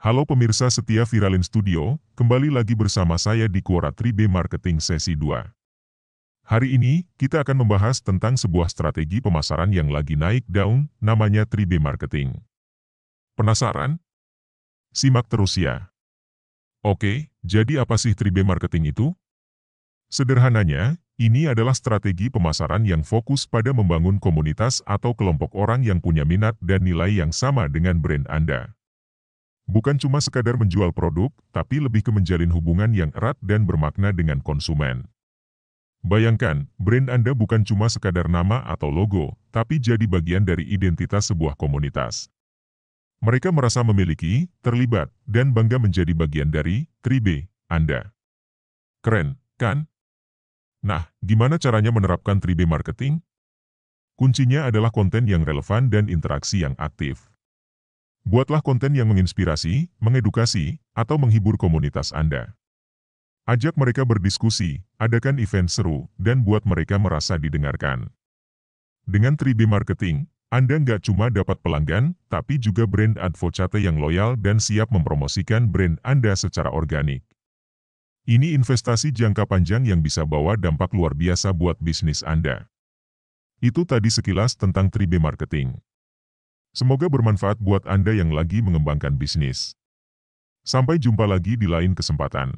Halo pemirsa setia Viralin Studio, kembali lagi bersama saya di Quora 3B Marketing Sesi 2. Hari ini, kita akan membahas tentang sebuah strategi pemasaran yang lagi naik daun, namanya 3B Marketing. Penasaran? Simak terus ya. Oke, jadi apa sih 3B Marketing itu? Sederhananya, ini adalah strategi pemasaran yang fokus pada membangun komunitas atau kelompok orang yang punya minat dan nilai yang sama dengan brand Anda. Bukan cuma sekadar menjual produk, tapi lebih ke menjalin hubungan yang erat dan bermakna dengan konsumen. Bayangkan, brand Anda bukan cuma sekadar nama atau logo, tapi jadi bagian dari identitas sebuah komunitas. Mereka merasa memiliki, terlibat, dan bangga menjadi bagian dari Tribe Anda. Keren, kan? Nah, gimana caranya menerapkan Tribe Marketing? Kuncinya adalah konten yang relevan dan interaksi yang aktif. Buatlah konten yang menginspirasi, mengedukasi, atau menghibur komunitas Anda. Ajak mereka berdiskusi, adakan event seru, dan buat mereka merasa didengarkan. Dengan 3B Marketing, Anda nggak cuma dapat pelanggan, tapi juga brand advocate yang loyal dan siap mempromosikan brand Anda secara organik. Ini investasi jangka panjang yang bisa bawa dampak luar biasa buat bisnis Anda. Itu tadi sekilas tentang 3B Marketing. Semoga bermanfaat buat Anda yang lagi mengembangkan bisnis. Sampai jumpa lagi di lain kesempatan.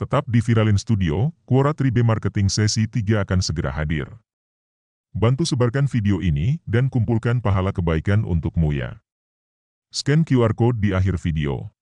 Tetap di Viralin Studio, Quora 3B Marketing Sesi 3 akan segera hadir. Bantu sebarkan video ini dan kumpulkan pahala kebaikan untukmu ya. Scan QR Code di akhir video.